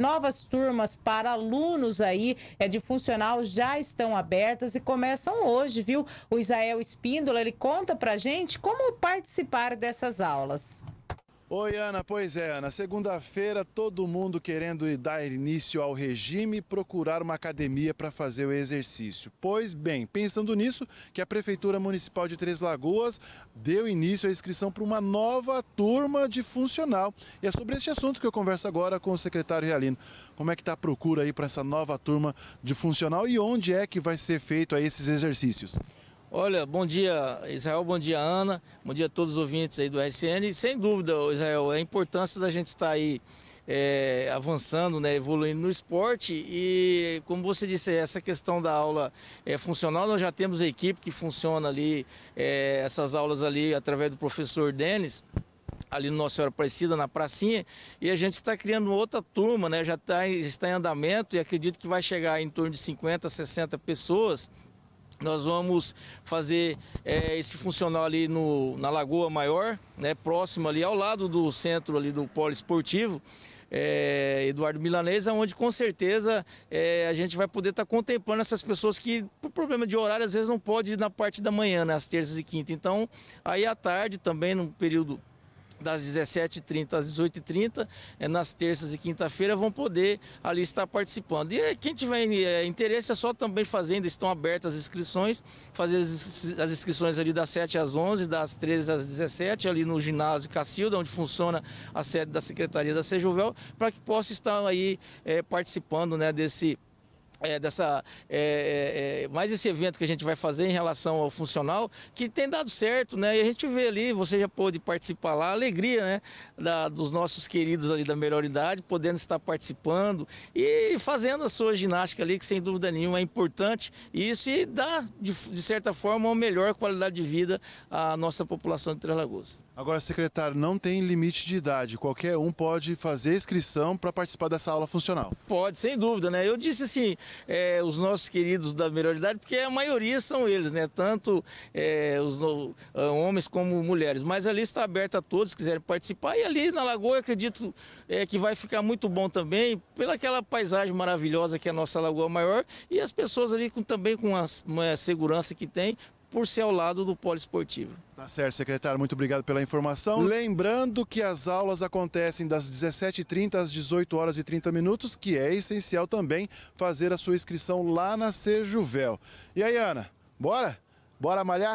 Novas turmas para alunos aí é, de funcional já estão abertas e começam hoje, viu? O Israel Espíndola, ele conta para gente como participar dessas aulas. Oi, Ana. Pois é, Ana. Segunda-feira, todo mundo querendo dar início ao regime e procurar uma academia para fazer o exercício. Pois bem, pensando nisso, que a Prefeitura Municipal de Três Lagoas deu início à inscrição para uma nova turma de funcional. E é sobre este assunto que eu converso agora com o secretário Realino. Como é que está a procura aí para essa nova turma de funcional e onde é que vai ser feito aí esses exercícios? Olha, bom dia Israel, bom dia Ana, bom dia a todos os ouvintes aí do RCN. sem dúvida, Israel, a importância da gente estar aí é, avançando, né, evoluindo no esporte e como você disse, essa questão da aula é, funcional, nós já temos a equipe que funciona ali, é, essas aulas ali através do professor Denis, ali no Nossa Senhora Aparecida, na pracinha, e a gente está criando outra turma, né? já tá está em andamento e acredito que vai chegar em torno de 50, 60 pessoas nós vamos fazer é, esse funcional ali no, na Lagoa Maior, né, próximo ali ao lado do centro ali do polo esportivo. É, Eduardo Milanês, onde com certeza é, a gente vai poder estar tá contemplando essas pessoas que, por problema de horário, às vezes não pode ir na parte da manhã, nas né, terças e quintas. Então, aí à tarde também, no período das 17h30 às 18h30, é, nas terças e quinta-feira, vão poder ali estar participando. E é, quem tiver é, interesse é só também fazendo, estão abertas as inscrições, fazer as, as inscrições ali das 7 às 11, das 13 às 17, ali no ginásio Cacilda, onde funciona a sede da Secretaria da Sejuvel, para que possa estar aí é, participando né, desse é, dessa é, é, é, mais esse evento que a gente vai fazer em relação ao funcional que tem dado certo né e a gente vê ali você já pôde participar lá a alegria né da, dos nossos queridos ali da melhor idade podendo estar participando e fazendo a sua ginástica ali que sem dúvida nenhuma é importante isso e dá de, de certa forma uma melhor qualidade de vida à nossa população de Três Lagoas agora secretário não tem limite de idade qualquer um pode fazer inscrição para participar dessa aula funcional pode sem dúvida né eu disse assim é, os nossos queridos da melhor idade, porque a maioria são eles, né? Tanto é, os no, é, homens como mulheres. Mas ali está aberta a todos que quiserem participar. E ali na Lagoa, acredito é, que vai ficar muito bom também, pela aquela paisagem maravilhosa que é a nossa Lagoa Maior e as pessoas ali com, também com a, uma segurança que tem por ser ao lado do poliesportivo. Tá certo, secretário, muito obrigado pela informação. Lembrando que as aulas acontecem das 17h30 às 18 horas e 30 minutos, que é essencial também fazer a sua inscrição lá na Sejuvel. E aí, Ana, bora? Bora malhar?